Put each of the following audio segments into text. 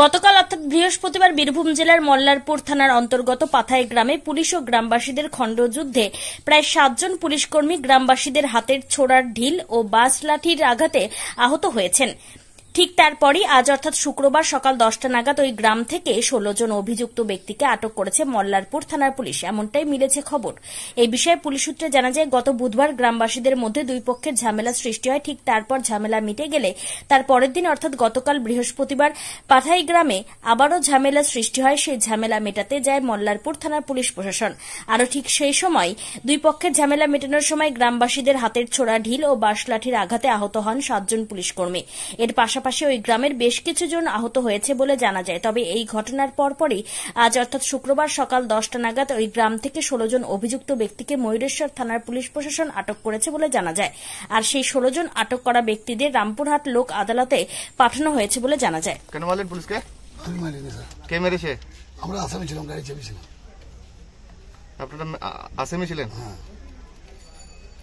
গতকাল অর্থাৎ বৃহস্পতিবার বীরভূম জেলার মল্লারপুর থানার অন্তর্গত পাথায় গ্রামে পুলিশ ও গ্রামবাসীদের খণ্ডযুদ্ধে প্রায় সাতজন পুলিশকর্মী গ্রামবাসীদের হাতের ছোড়ার ঢিল ও বাস লাঠির আঘাতে আহত হয়েছেন ঠিক তারপরই আজ অর্থাৎ শুক্রবার সকাল দশটা নাগাদ ওই গ্রাম থেকে ষোলো জন অভিযুক্ত ব্যক্তিকে আটক করেছে মল্লারপুর থানার পুলিশ এমনটাই মিলেছে খবর এই বিষয়ে পুলিশ সূত্রে জানা যায় গত বুধবার গ্রামবাসীদের মধ্যে দুই পক্ষের ঝামেলা সৃষ্টি হয় ঠিক তারপর ঝামেলা মিটে গেলে তার পরের দিন অর্থাৎ গতকাল বৃহস্পতিবার পাথাই গ্রামে আবারও ঝামেলা সৃষ্টি হয় সেই ঝামেলা মেটাতে যায় মল্লারপুর থানার পুলিশ প্রশাসন আরও ঠিক সেই সময় দুই পক্ষের ঝামেলা মেটানোর সময় গ্রামবাসীদের হাতের ছোড়া ঢিল ও বাঁশলাঠির আঘাতে আহত হন সাতজন পুলিশকর্মী এর পাশাপাশি পাশাপাশি ওই গ্রামের বেশ কিছুজন আহত হয়েছে বলে জানা যায় তবে এই ঘটনার পরপরই আজ অর্থাৎ শুক্রবার সকাল দশটা নাগাদ ওই গ্রাম থেকে ষোলো জন অভিযুক্ত ব্যক্তিকে ময়ূরেশ্বর থানার পুলিশ প্রশাসন আটক করেছে বলে জানা যায় আর সেই ষোলো জন আটক করা ব্যক্তিদের রামপুরহাট লোক আদালতে পাঠানো হয়েছে বলে জানা যায় কেন আসামি গাড়ি আপনারা আসামি ছিলেন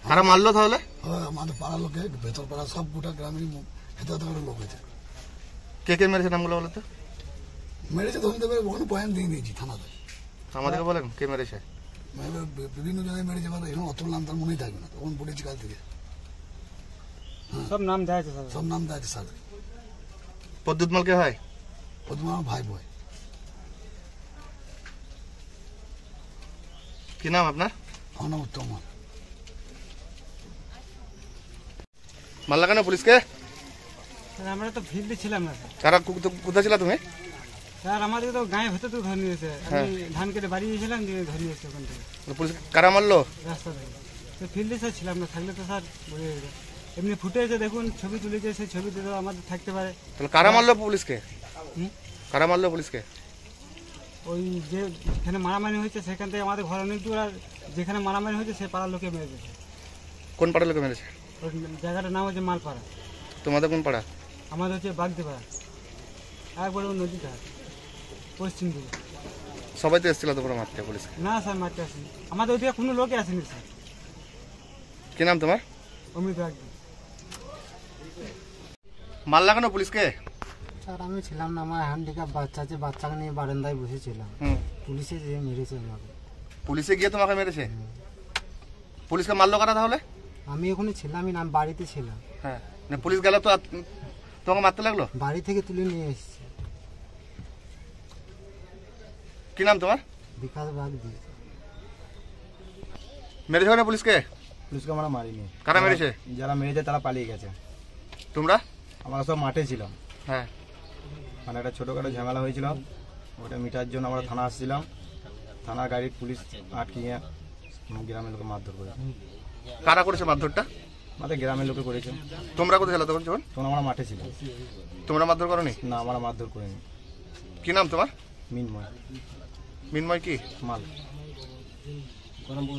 হ্যাঁ। মারলো তাহলে হ্যাঁ, লোকে ভেতর পাড়া সব গোটা গ্রামের এত কে কে মেরেছে নামগুলো বলো তো মেরেছে ধরুন দেবে ওখানে বয়ান দিয়ে দিয়েছি থানাতে আমাদেরকে বলেন কে মেরেছে মানে বিভিন্ন জায়গায় মেরেছে মানে এখন অত নাম তার মনেই থাকবে না তখন বলেছি কাল থেকে হ্যাঁ। সব নাম দেওয়া আছে স্যার সব নাম দেওয়া আছে স্যার পদ্মুতমাল কে হয় পদ্মুতমাল ভাই বয় কি নাম আপনার আমার মাল্লা কেন পুলিশকে আমরা তো ফিল্ডে ছিলাম না তারা ছিল তুমি স্যার তো তো ধরে হ্যাঁ। ধান কেটে বাড়ি গিয়েছিলাম ধরে ওখান থেকে কারা রাস্তা ফিল্ডে স্যার ছিলাম না থাকলে তো স্যার এমনি দেখুন ছবি তুলেছে সেই ছবিতে তো আমাদের থাকতে পারে তাহলে কারা মারলো পুলিশকে কারা মারলো পুলিশকে ওই যে যেখানে মারামারি হয়েছে সেখান থেকে আমাদের ঘর অনেক দূর আর যেখানে মারামারি হয়েছে সে পাড়ার লোকে মেরেছে কোন পাড়ার লোকে মেরেছে ওই জায়গাটার নাম হচ্ছে মালপাড়া তোমাদের কোন পাড়া আমাদের হচ্ছে বাগদেবা একবার নদীটা পশ্চিম দিকে সবাই তো এসেছিল তোমরা মারতে পুলিশ না স্যার মারতে আসেনি আমাদের ওদিকে কোনো লোকে আসেনি স্যার কি নাম তোমার অমিত বাগদি মাল লাগানো পুলিশকে স্যার আমি ছিলাম না আমার হ্যান্ডিক্যাপ বাচ্চা আছে বাচ্চাকে নিয়ে বারান্দায় বসেছিলাম পুলিশে যে মেরেছে আমাকে পুলিশে গিয়ে তোমাকে মেরেছে পুলিশকে মারলো কারা তাহলে আমি ওখানে ছিলামই না আমি বাড়িতে ছিলাম হ্যাঁ মানে পুলিশ গেলে তো তোমাকে মারতে লাগলো বাড়ি থেকে তুলে নিয়ে এসছে কি নাম তোমার বিকাশ বাগদি মেরেছো না পুলিশকে পুলিশকে আমরা মারিনি কারা মেরেছে যারা মেরেছে তারা পালিয়ে গেছে তোমরা আমরা সব মাঠে ছিলাম হ্যাঁ মানে একটা ছোটোখাটো ঝামেলা হয়েছিল ওটা মিটার জন্য আমরা থানা আসছিলাম থানার গাড়ির পুলিশ আটকিয়ে গ্রামের লোকে মারধর করে কারা করেছে মারধরটা আমাদের গ্রামের লোকে করেছে তোমরা কোথায় খেলা তখন যখন তখন আমরা মাঠে ছিল তোমরা মারধর করনি না আমরা মারধর করিনি কি নাম তোমার মিনময় মিনময় কি মাল